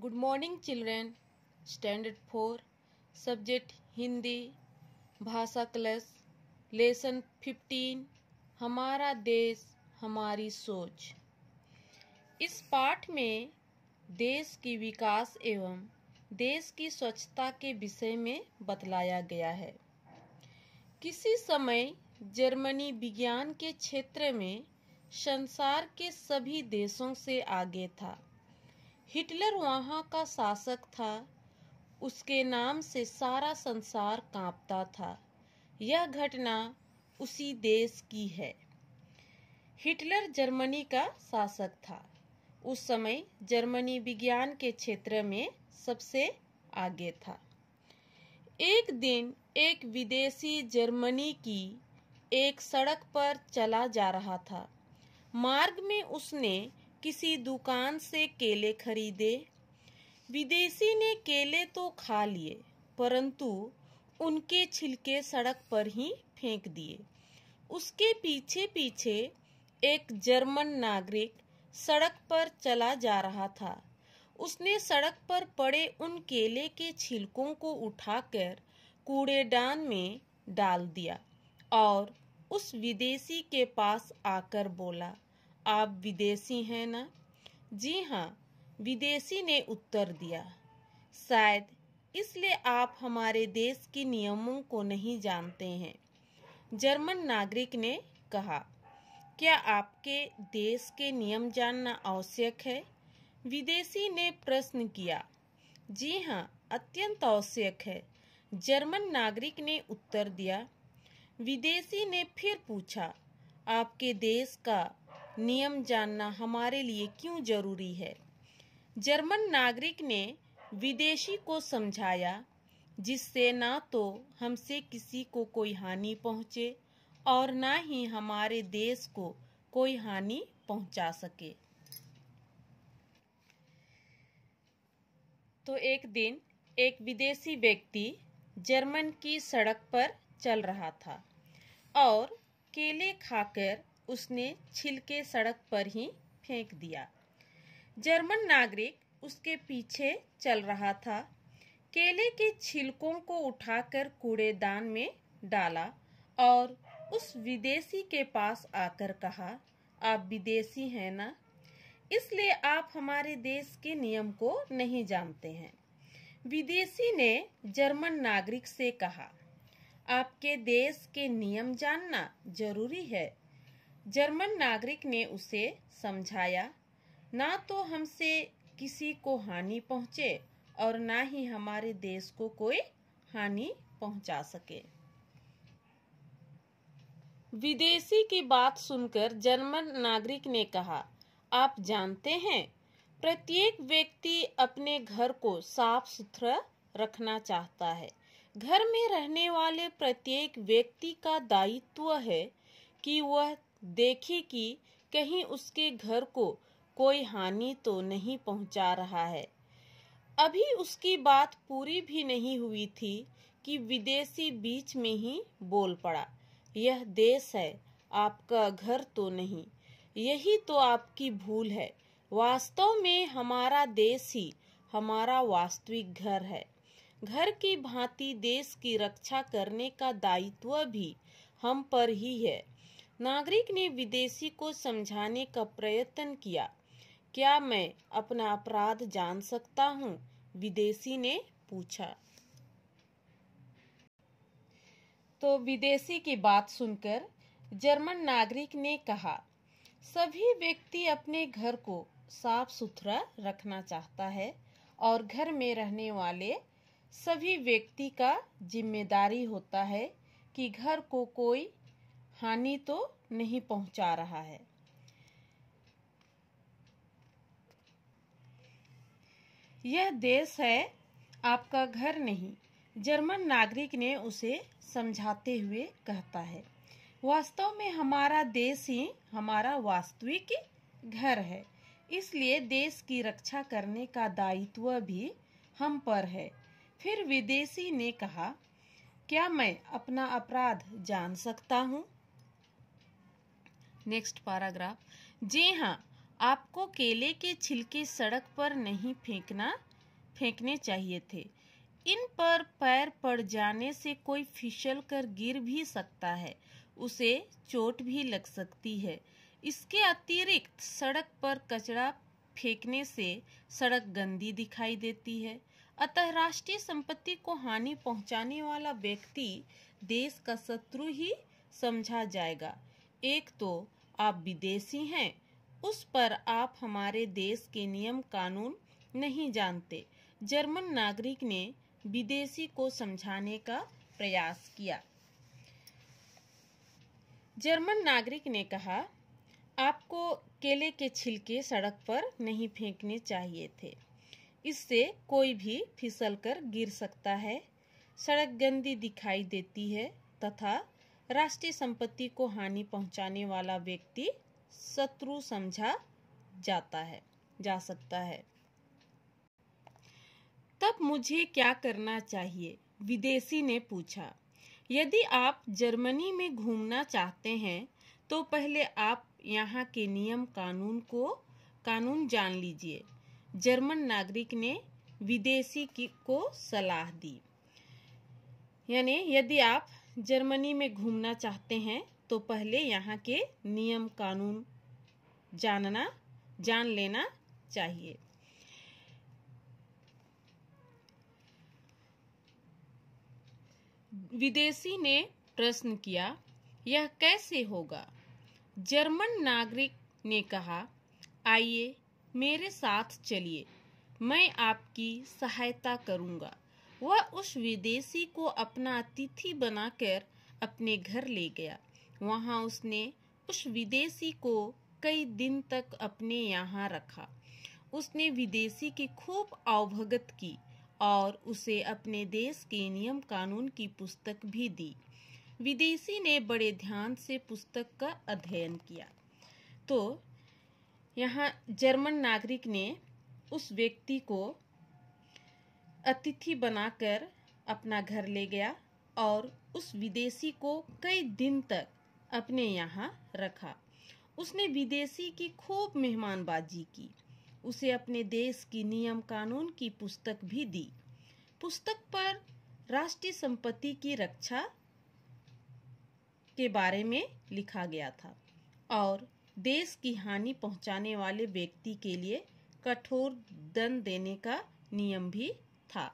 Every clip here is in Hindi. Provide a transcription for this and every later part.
good morning children standard four subject Hindi भाषा क्लस लेसन फिफ्टीन हमारा देश हमारी सोच इस पाठ में देश की विकास एवं देश की स्वच्छता के विषय में बतलाया गया है किसी समय जर्मनी विज्ञान के क्षेत्र में संसार के सभी देशों से आगे था हिटलर वहाँ का शासक था उसके नाम से सारा संसार कांपता था यह घटना उसी देश की है हिटलर जर्मनी का शासक था उस समय जर्मनी विज्ञान के क्षेत्र में सबसे आगे था एक दिन एक विदेशी जर्मनी की एक सड़क पर चला जा रहा था मार्ग में उसने किसी दुकान से केले खरीदे विदेशी ने केले तो खा लिए परंतु उनके छिलके सड़क पर ही फेंक दिए उसके पीछे पीछे एक जर्मन नागरिक सड़क पर चला जा रहा था उसने सड़क पर पड़े उन केले के छिलकों को उठाकर कूड़ेदान में डाल दिया और उस विदेशी के पास आकर बोला आप विदेशी हैं ना जी हाँ विदेशी ने उत्तर दिया शायद इसलिए आप हमारे देश के नियमों को नहीं जानते हैं जर्मन नागरिक ने कहा क्या आपके देश के नियम जानना आवश्यक है विदेशी ने प्रश्न किया जी हाँ अत्यंत आवश्यक है जर्मन नागरिक ने उत्तर दिया विदेशी ने फिर पूछा आपके देश का नियम जानना हमारे लिए क्यों जरूरी है जर्मन नागरिक ने विदेशी को समझाया जिससे ना तो हमसे किसी को कोई हानि पहुंचे और ना ही हमारे देश को कोई हानि पहुंचा सके तो एक दिन एक विदेशी व्यक्ति जर्मन की सड़क पर चल रहा था और केले खाकर उसने छिलके सड़क पर ही फेंक दिया जर्मन नागरिक उसके पीछे चल रहा था केले के छिलकों को उठाकर कूड़ेदान में डाला और उस विदेशी के पास आकर कहा आप विदेशी हैं ना इसलिए आप हमारे देश के नियम को नहीं जानते हैं विदेशी ने जर्मन नागरिक से कहा आपके देश के नियम जानना जरूरी है जर्मन नागरिक ने उसे समझाया ना तो हमसे किसी को हानि पहुंचे और ना ही हमारे देश को कोई हानि पहुंचा सके विदेशी की बात सुनकर जर्मन नागरिक ने कहा आप जानते हैं प्रत्येक व्यक्ति अपने घर को साफ सुथरा रखना चाहता है घर में रहने वाले प्रत्येक व्यक्ति का दायित्व है कि वह देखे कि कहीं उसके घर को कोई हानि तो नहीं पहुंचा रहा है अभी उसकी बात पूरी भी नहीं हुई थी कि विदेशी बीच में ही बोल पड़ा यह देश है आपका घर तो नहीं यही तो आपकी भूल है वास्तव में हमारा देश ही हमारा वास्तविक घर है घर की भांति देश की रक्षा करने का दायित्व भी हम पर ही है नागरिक ने विदेशी को समझाने का प्रयत्न किया क्या मैं अपना अपराध जान सकता हूँ विदेशी ने पूछा तो विदेशी की बात सुनकर जर्मन नागरिक ने कहा सभी व्यक्ति अपने घर को साफ सुथरा रखना चाहता है और घर में रहने वाले सभी व्यक्ति का जिम्मेदारी होता है कि घर को कोई हानि तो नहीं पहुंचा रहा है यह देश है आपका घर नहीं जर्मन नागरिक ने उसे समझाते हुए कहता है वास्तव में हमारा देश ही हमारा वास्तविक घर है इसलिए देश की रक्षा करने का दायित्व भी हम पर है फिर विदेशी ने कहा क्या मैं अपना अपराध जान सकता हूँ नेक्स्ट पैराग्राफ जी हाँ आपको केले के छिलके सड़क पर नहीं फेंकना फेंकने चाहिए थे इन पर पैर पड़ जाने से कोई फिसल कर गिर भी सकता है उसे चोट भी लग सकती है इसके अतिरिक्त सड़क पर कचरा फेंकने से सड़क गंदी दिखाई देती है अतः राष्ट्रीय संपत्ति को हानि पहुंचाने वाला व्यक्ति देश का शत्रु ही समझा जाएगा एक तो आप विदेशी हैं उस पर आप हमारे देश के नियम कानून नहीं जानते जर्मन नागरिक ने विदेशी को समझाने का प्रयास किया जर्मन नागरिक ने कहा आपको केले के छिलके सड़क पर नहीं फेंकने चाहिए थे इससे कोई भी फिसलकर गिर सकता है सड़क गंदी दिखाई देती है तथा राष्ट्रीय संपत्ति को हानि पहुंचाने वाला व्यक्ति शत्रु समझा जाता है जा सकता है तब मुझे क्या करना चाहिए विदेशी ने पूछा यदि आप जर्मनी में घूमना चाहते हैं तो पहले आप यहाँ के नियम कानून को कानून जान लीजिए जर्मन नागरिक ने विदेशी की को सलाह दी यानी यदि आप जर्मनी में घूमना चाहते हैं तो पहले यहाँ के नियम कानून जानना जान लेना चाहिए विदेशी ने प्रश्न किया यह कैसे होगा जर्मन नागरिक ने कहा आइए मेरे साथ चलिए मैं आपकी सहायता करूंगा वह उस विदेशी को अपना अतिथि बनाकर अपने घर ले गया वहां उसने उस विदेशी को कई दिन तक अपने यहाँ रखा उसने विदेशी की खूब अवभगत की और उसे अपने देश के नियम कानून की पुस्तक भी दी विदेशी ने बड़े ध्यान से पुस्तक का अध्ययन किया तो यहाँ जर्मन नागरिक ने उस व्यक्ति को अतिथि बनाकर अपना घर ले गया और उस विदेशी को कई दिन तक अपने यहाँ रखा उसने विदेशी की खूब मेहमानबाजी की उसे अपने देश की नियम कानून की पुस्तक भी दी पुस्तक पर राष्ट्रीय संपत्ति की रक्षा के बारे में लिखा गया था और देश की हानि पहुंचाने वाले व्यक्ति के लिए कठोर दंड देने का नियम भी था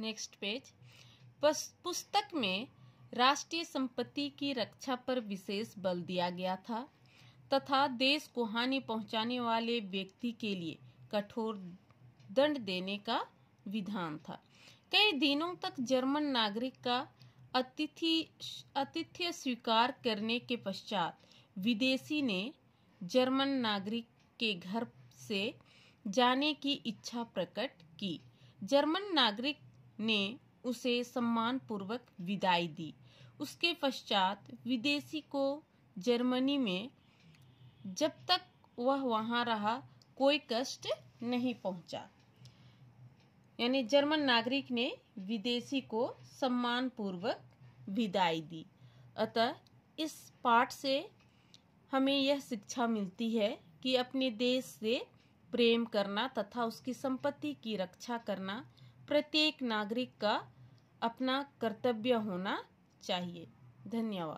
नेक्स्ट पेज पुस्तक में राष्ट्रीय संपत्ति की रक्षा पर विशेष बल दिया गया था तथा देश को हानि पहुंचाने वाले व्यक्ति के लिए कठोर दंड देने का विधान था कई दिनों तक जर्मन नागरिक का अतिथि अतिथ्य स्वीकार करने के पश्चात विदेशी ने जर्मन नागरिक के घर से जाने की इच्छा प्रकट की जर्मन नागरिक ने उसे पूर्वक विदाई दी उसके पश्चात विदेशी को जर्मनी में जब तक वह वहां रहा कोई कष्ट नहीं पहुंचा यानी जर्मन नागरिक ने विदेशी को सम्मान पूर्वक विदाई दी अतः इस पाठ से हमें यह शिक्षा मिलती है कि अपने देश से प्रेम करना तथा उसकी संपत्ति की रक्षा करना प्रत्येक नागरिक का अपना कर्तव्य होना चाहिए धन्यवाद